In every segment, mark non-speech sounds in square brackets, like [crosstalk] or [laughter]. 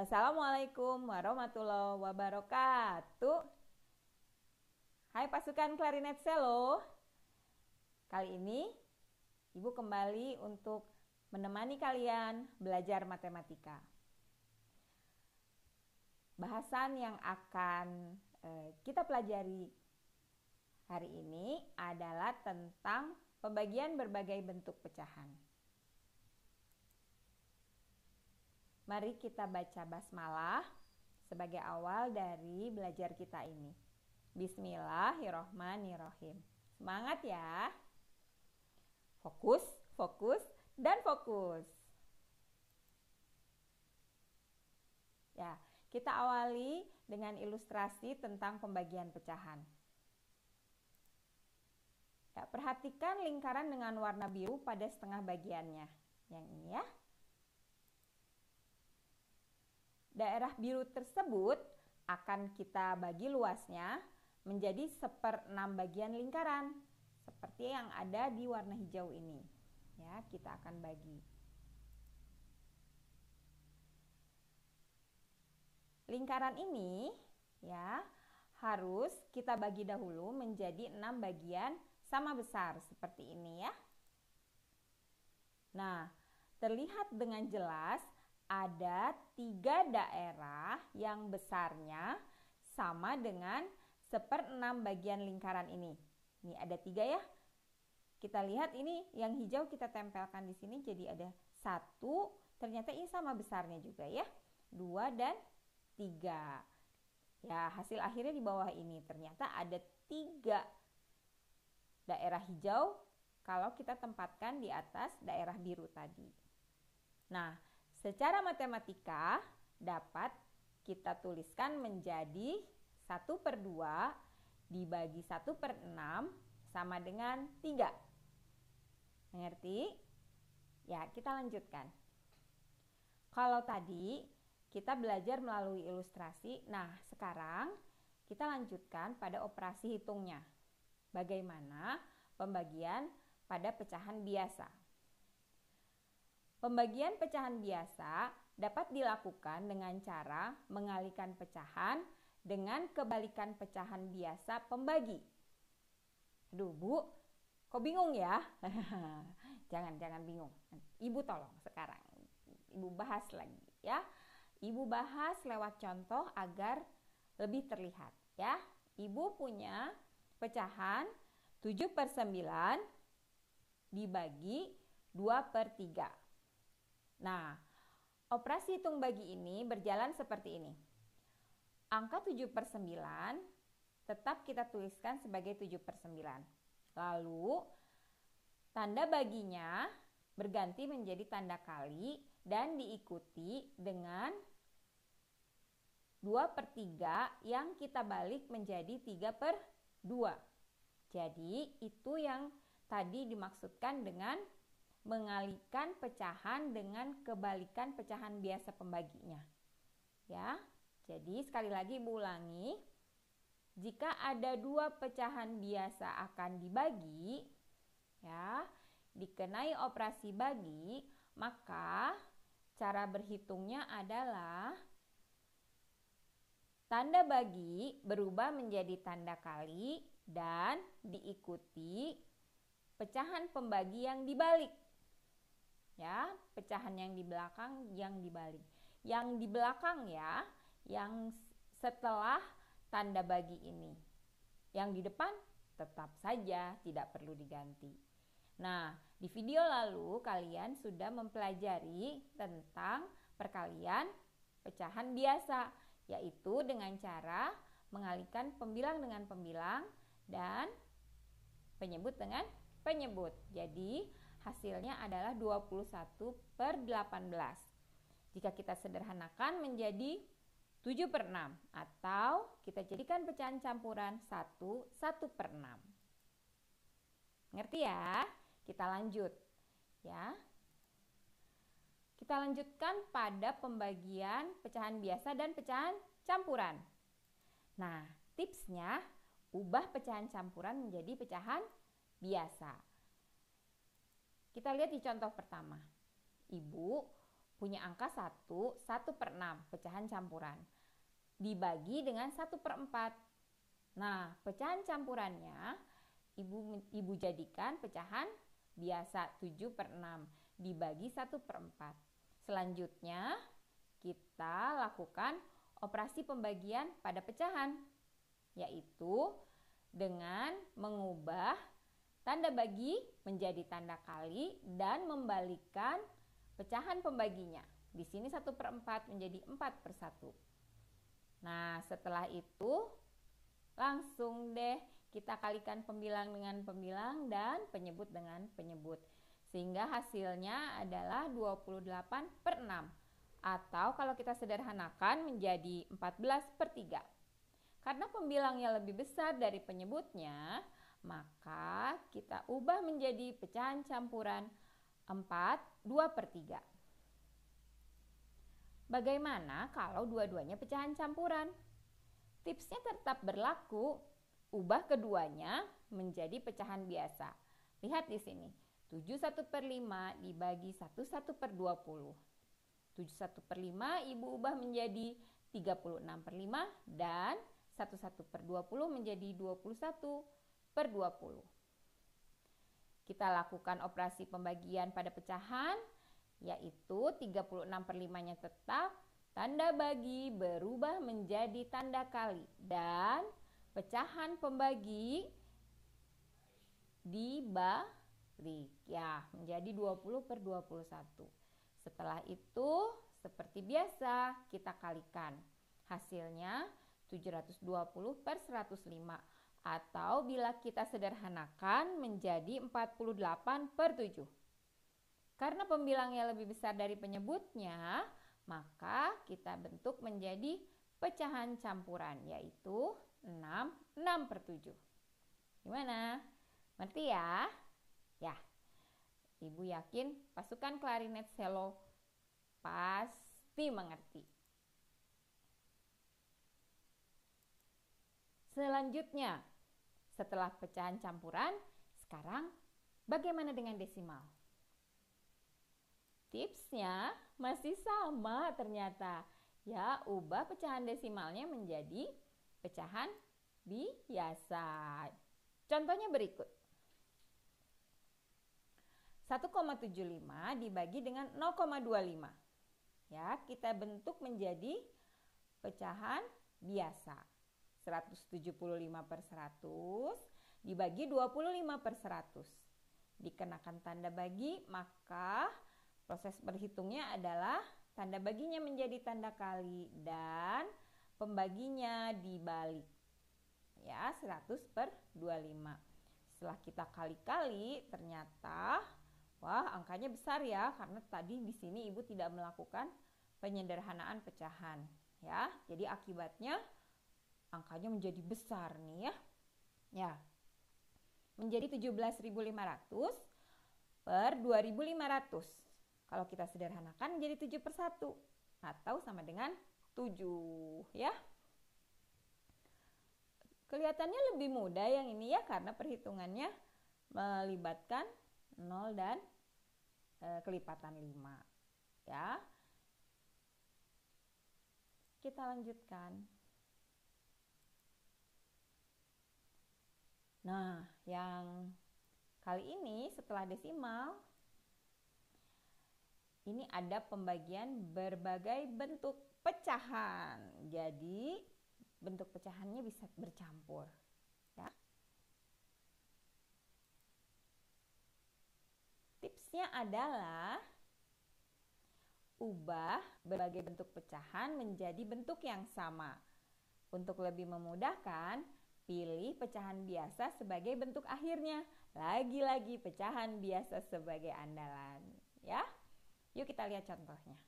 Assalamualaikum warahmatullahi wabarakatuh. Hai pasukan klarinet selo. Kali ini Ibu kembali untuk menemani kalian belajar matematika. Bahasan yang akan eh, kita pelajari hari ini adalah tentang pembagian berbagai bentuk pecahan. Mari kita baca basmalah sebagai awal dari belajar kita ini. Bismillahirrohmanirrohim. Semangat ya. Fokus, fokus, dan fokus. Ya, kita awali dengan ilustrasi tentang pembagian pecahan. Ya, perhatikan lingkaran dengan warna biru pada setengah bagiannya. Yang ini ya. Daerah biru tersebut akan kita bagi luasnya menjadi enam bagian lingkaran seperti yang ada di warna hijau ini. Ya, kita akan bagi. Lingkaran ini ya harus kita bagi dahulu menjadi enam bagian sama besar seperti ini ya. Nah, terlihat dengan jelas ada tiga daerah yang besarnya sama dengan seperenam bagian lingkaran ini. Ini ada tiga ya. Kita lihat ini yang hijau kita tempelkan di sini jadi ada satu. Ternyata ini sama besarnya juga ya. Dua dan tiga. Ya hasil akhirnya di bawah ini ternyata ada tiga daerah hijau kalau kita tempatkan di atas daerah biru tadi. Nah, secara matematika dapat kita tuliskan menjadi 1 per 2 dibagi 1 per 6 sama dengan 3. Mengerti? Ya, kita lanjutkan. Kalau tadi kita belajar melalui ilustrasi, nah sekarang kita lanjutkan pada operasi hitungnya. Bagaimana pembagian pada pecahan biasa. Pembagian pecahan biasa dapat dilakukan dengan cara mengalihkan pecahan dengan kebalikan pecahan biasa pembagi. Aduh, Bu, kok bingung ya? [laughs] jangan, jangan bingung. Ibu tolong sekarang. Ibu bahas lagi ya. Ibu bahas lewat contoh agar lebih terlihat ya. Ibu punya pecahan 7 per 9 dibagi 2 per 3. Nah, operasi hitung bagi ini berjalan seperti ini. Angka 7 per 9 tetap kita tuliskan sebagai 7 per 9. Lalu, tanda baginya berganti menjadi tanda kali dan diikuti dengan 2 per 3 yang kita balik menjadi 3 per 2. Jadi, itu yang tadi dimaksudkan dengan mengalikan pecahan dengan kebalikan pecahan biasa pembaginya. Ya, jadi sekali lagi Ibu ulangi. Jika ada dua pecahan biasa akan dibagi, ya, dikenai operasi bagi, maka cara berhitungnya adalah tanda bagi berubah menjadi tanda kali dan diikuti pecahan pembagi yang dibalik ya pecahan yang di belakang yang dibalik yang di belakang ya yang setelah tanda bagi ini yang di depan tetap saja tidak perlu diganti nah di video lalu kalian sudah mempelajari tentang perkalian pecahan biasa yaitu dengan cara mengalihkan pembilang dengan pembilang dan penyebut dengan penyebut jadi hasilnya adalah 21 per 18. Jika kita sederhanakan menjadi 7 per 6 atau kita jadikan pecahan campuran 1, 1 per 6. Ngerti ya? Kita lanjut. Ya. Kita lanjutkan pada pembagian pecahan biasa dan pecahan campuran. Nah, tipsnya ubah pecahan campuran menjadi pecahan biasa. Kita lihat di contoh pertama. Ibu punya angka 1, 1 per 6, pecahan campuran. Dibagi dengan 1 per 4. Nah, pecahan campurannya ibu, ibu jadikan pecahan biasa 7 per 6 dibagi 1 per 4. Selanjutnya, kita lakukan operasi pembagian pada pecahan, yaitu dengan mengubah Tanda bagi menjadi tanda kali dan membalikan pecahan pembaginya. Di sini 1 per 4 menjadi 4 per 1. Nah, setelah itu langsung deh kita kalikan pembilang dengan pembilang dan penyebut dengan penyebut. Sehingga hasilnya adalah 28 per 6 atau kalau kita sederhanakan menjadi 14 per 3. Karena pembilangnya lebih besar dari penyebutnya, maka kita ubah menjadi pecahan campuran 4 2 per 3. Bagaimana kalau dua-duanya pecahan campuran? Tipsnya tetap berlaku, ubah keduanya menjadi pecahan biasa. Lihat di sini, 71 per 5 dibagi 11 per 20. 71 per 5 ibu ubah menjadi 36 per 5 dan 11 per 20 menjadi 21 per 20. Kita lakukan operasi pembagian pada pecahan, yaitu 36 per 5-nya tetap, tanda bagi berubah menjadi tanda kali, dan pecahan pembagi dibalik, ya, menjadi 20 per 21. Setelah itu, seperti biasa, kita kalikan. Hasilnya 720 per 105 atau bila kita sederhanakan menjadi 48 per 7. Karena pembilangnya lebih besar dari penyebutnya, maka kita bentuk menjadi pecahan campuran yaitu 6, 6 per 7. Gimana? Ngerti ya? Ya. Ibu yakin pasukan klarinet selo pasti mengerti. Selanjutnya, setelah pecahan campuran, sekarang bagaimana dengan desimal? Tipsnya masih sama ternyata. Ya, ubah pecahan desimalnya menjadi pecahan biasa. Contohnya berikut. 1,75 dibagi dengan 0,25. Ya, kita bentuk menjadi pecahan biasa. 175 per 100 dibagi 25 per 100. Dikenakan tanda bagi, maka proses berhitungnya adalah tanda baginya menjadi tanda kali dan pembaginya dibalik. Ya, 100 per 25. Setelah kita kali-kali, ternyata wah angkanya besar ya karena tadi di sini ibu tidak melakukan penyederhanaan pecahan ya. Jadi akibatnya angkanya menjadi besar nih ya. Ya. Menjadi 17.500 per 2.500. Kalau kita sederhanakan menjadi 7 per 1 atau sama dengan 7 ya. Kelihatannya lebih mudah yang ini ya karena perhitungannya melibatkan 0 dan e, kelipatan 5 ya. Kita lanjutkan. Nah, yang kali ini setelah desimal, ini ada pembagian berbagai bentuk pecahan. Jadi, bentuk pecahannya bisa bercampur. Ya. Tipsnya adalah ubah berbagai bentuk pecahan menjadi bentuk yang sama. Untuk lebih memudahkan, Pilih pecahan biasa sebagai bentuk akhirnya. Lagi-lagi pecahan biasa sebagai andalan, ya. Yuk kita lihat contohnya.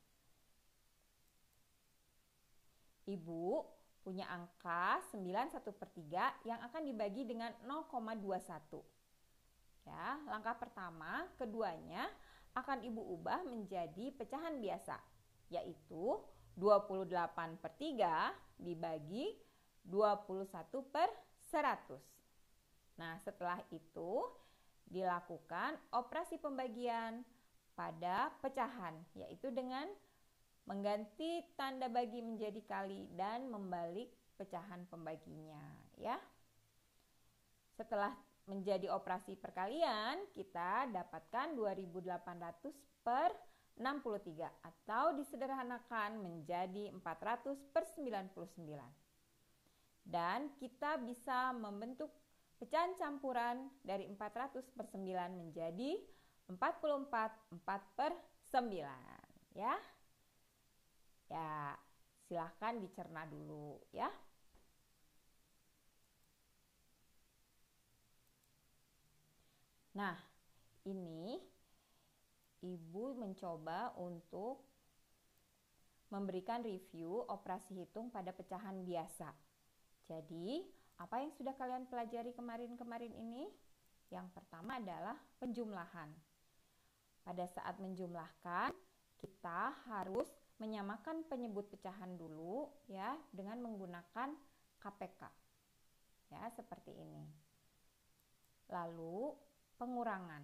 Ibu punya angka 91 per 3 yang akan dibagi dengan 0,21. Ya, langkah pertama, keduanya akan ibu ubah menjadi pecahan biasa, yaitu 28 per 3 dibagi 21 per 100. Nah, setelah itu dilakukan operasi pembagian pada pecahan, yaitu dengan mengganti tanda bagi menjadi kali dan membalik pecahan pembaginya, ya. Setelah menjadi operasi perkalian, kita dapatkan 2800 per 63 atau disederhanakan menjadi 400 per 99 dan kita bisa membentuk pecahan campuran dari 400 per 9 menjadi 44 4 per 9 ya. Ya, silahkan dicerna dulu ya. Nah, ini ibu mencoba untuk memberikan review operasi hitung pada pecahan biasa. Jadi, apa yang sudah kalian pelajari kemarin-kemarin ini? Yang pertama adalah penjumlahan. Pada saat menjumlahkan, kita harus menyamakan penyebut pecahan dulu ya dengan menggunakan KPK. Ya, seperti ini. Lalu pengurangan.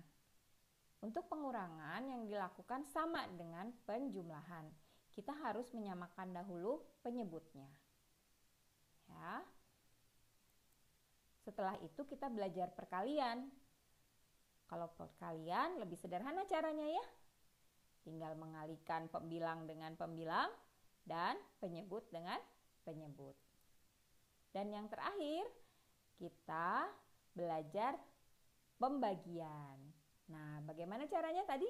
Untuk pengurangan yang dilakukan sama dengan penjumlahan. Kita harus menyamakan dahulu penyebutnya. Ya. Setelah itu kita belajar perkalian. Kalau perkalian lebih sederhana caranya ya. Tinggal mengalikan pembilang dengan pembilang dan penyebut dengan penyebut. Dan yang terakhir, kita belajar pembagian. Nah, bagaimana caranya tadi?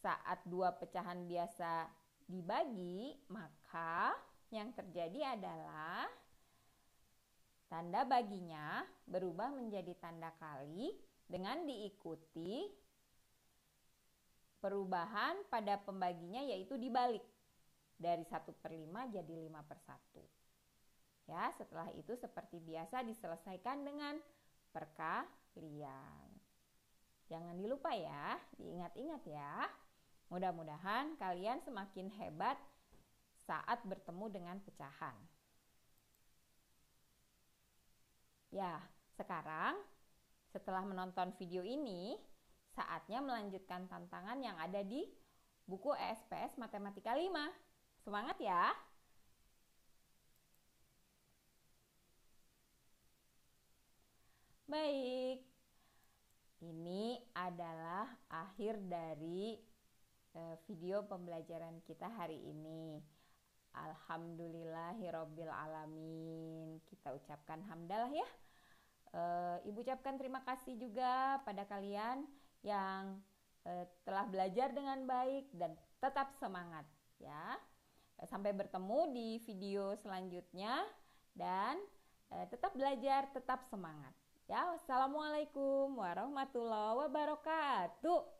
Saat dua pecahan biasa dibagi, maka yang terjadi adalah tanda baginya berubah menjadi tanda kali dengan diikuti perubahan pada pembaginya yaitu dibalik dari 1 per 5 jadi 5 per 1. Ya, setelah itu seperti biasa diselesaikan dengan perkalian. Jangan dilupa ya, diingat-ingat ya. Mudah-mudahan kalian semakin hebat saat bertemu dengan pecahan. Ya, sekarang setelah menonton video ini, saatnya melanjutkan tantangan yang ada di buku ESPS Matematika 5. Semangat ya! Baik, ini adalah akhir dari eh, video pembelajaran kita hari ini. Alhamdulillahirobbil alamin. Kita ucapkan hamdalah ya. E, Ibu ucapkan terima kasih juga pada kalian yang e, telah belajar dengan baik dan tetap semangat ya. E, sampai bertemu di video selanjutnya dan e, tetap belajar, tetap semangat. Ya, wassalamualaikum warahmatullahi wabarakatuh.